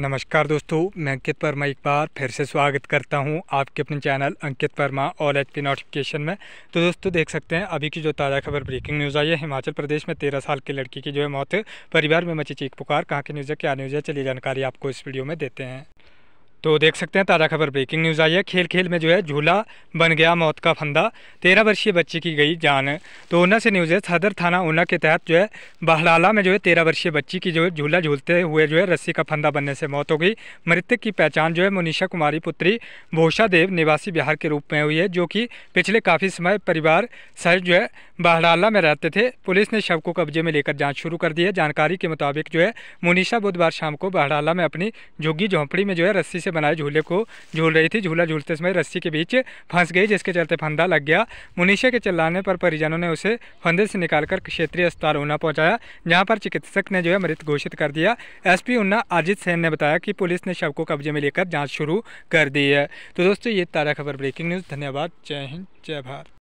नमस्कार दोस्तों मैं अंकित वर्मा एक बार फिर से स्वागत करता हूं आपके अपने channel Ankit Verma all H P notification में तो दोस्तों देख सकते हैं अभी की जो ताज़ा खबर ब्रेकिंग न्यूज़ आई है हिमाचल प्रदेश में तेरह साल की लड़की की जो है मौत परिवार में मची चीख पुकार कहाँ की न्यूज़ है क्या न्यूज़ है चलिए जानकारी आपको इस वीडियो में देते हैं तो देख सकते हैं ताज़ा खबर ब्रेकिंग न्यूज़ आई है खेल खेल में जो है झूला बन गया मौत का फंदा तेरह वर्षीय बच्चे की गई जान तो ऊना से न्यूज़ है सदर थाना ऊना के तहत जो है बहलाला में जो है तेरह वर्षीय बच्ची की जो है झूला झूलते हुए जो है रस्सी का फंदा बनने से मौत हो गई मृतक की पहचान जो है मुनीषा कुमारी पुत्री भोषा देव निवासी बिहार के रूप में हुई है जो कि पिछले काफ़ी समय परिवार सहित जो है बहलाला में रहते थे पुलिस ने शव को कब्जे में लेकर जाँच शुरू कर दी है जानकारी के मुताबिक जो है मुनीषा बुधवार शाम को बहड़ाला में अपनी झुग्गी झोंपड़ी में जो है रस्सी से बनाए झूले को झूल रही थी झूला झूलते समय रस्सी के बीच फंस गई जिसके चलते फंदा लग गया मुनीषा के चिल्लाने पर परिजनों ने उसे फंदे से निकालकर क्षेत्रीय अस्पताल ऊना पहुंचाया जहां पर चिकित्सक ने जो है मृत घोषित कर दिया एसपी ऊना अजित सेन ने बताया कि पुलिस ने शव को कब्जे में लेकर जाँच शुरू कर दी है तो दोस्तों ये ताज़ा खबर ब्रेकिंग न्यूज़ धन्यवाद जय हिंद जय भारत